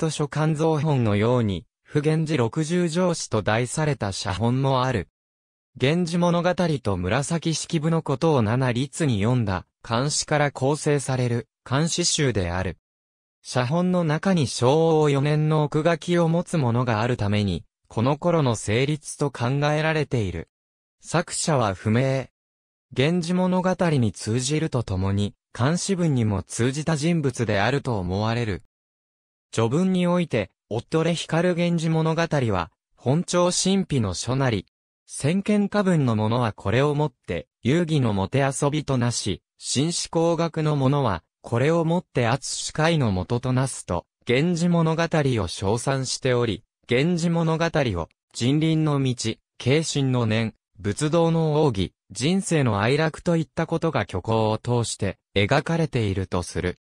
図書館造本のように、不源氏六十条子と題された写本もある。源氏物語と紫式部のことを七律に読んだ、漢詩から構成される、漢詩集である。写本の中に昭和4年の奥書きを持つものがあるために、この頃の成立と考えられている。作者は不明。源氏物語に通じるとともに、漢詩文にも通じた人物であると思われる。序文において、夫で光源氏物語は、本朝神秘の書なり。先見家文の者はこれをもって、遊戯のもて遊びとなし、紳士工学の者は、これをもって厚司会のもととなすと、源氏物語を称賛しており、源氏物語を、人倫の道、慶心の念、仏道の奥義、人生の哀楽といったことが虚構を通して描かれているとする。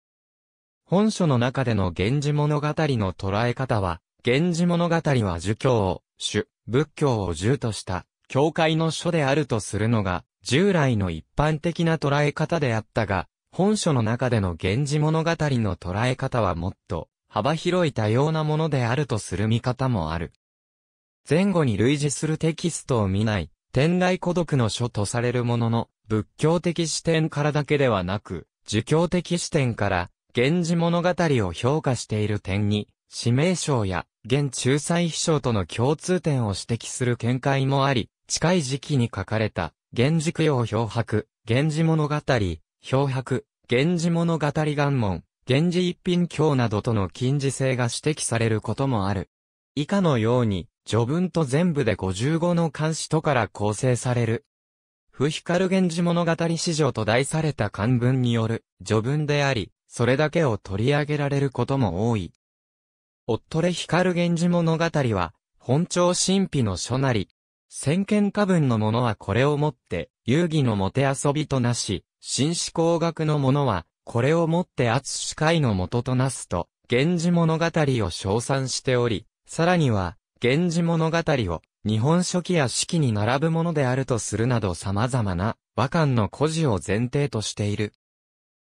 本書の中での源氏物語の捉え方は、源氏物語は儒教を、主、仏教を儒とした、教会の書であるとするのが、従来の一般的な捉え方であったが、本書の中での源氏物語の捉え方はもっと、幅広い多様なものであるとする見方もある。前後に類似するテキストを見ない、天台孤独の書とされるものの、仏教的視点からだけではなく、儒教的視点から、源氏物語を評価している点に、指名賞や、現仲裁秘書との共通点を指摘する見解もあり、近い時期に書かれた、源氏供養漂白、源氏物語、漂白、源氏物語願文、源氏一品経などとの近似性が指摘されることもある。以下のように、序文と全部で55の漢詩とから構成される。不光源氏物語史上と題された漢文による序文であり、それだけを取り上げられることも多い。オットレ光源氏物語は、本朝神秘の書なり、先見家文の者はこれをもって、遊戯のもて遊びとなし、紳士工学の者は、これをもって厚司会の元となすと、源氏物語を称賛しており、さらには、源氏物語を、日本書紀や四季に並ぶものであるとするなど様々な、和漢の故事を前提としている。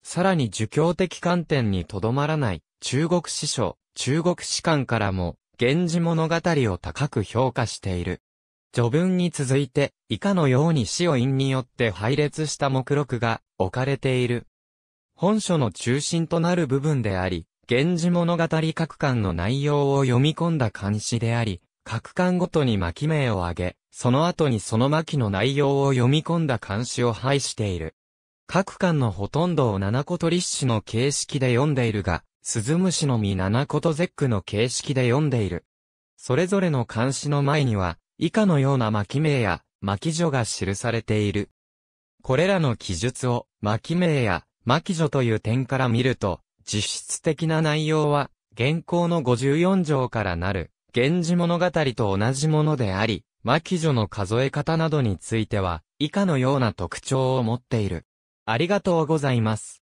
さらに儒教的観点にとどまらない中国史書、中国史観からも、源氏物語を高く評価している。序文に続いて、以下のように死を因によって配列した目録が置かれている。本書の中心となる部分であり、源氏物語各巻の内容を読み込んだ漢詩であり、各巻ごとに巻名を挙げ、その後にその巻の内容を読み込んだ漢詩を配している。各巻のほとんどを七個取子の形式で読んでいるが、鈴虫の実七個とゼックの形式で読んでいる。それぞれの漢詩の前には、以下のような巻名や巻序が記されている。これらの記述を巻名や巻序という点から見ると、実質的な内容は、現行の54条からなる、源氏物語と同じものであり、巻序の数え方などについては、以下のような特徴を持っている。ありがとうございます。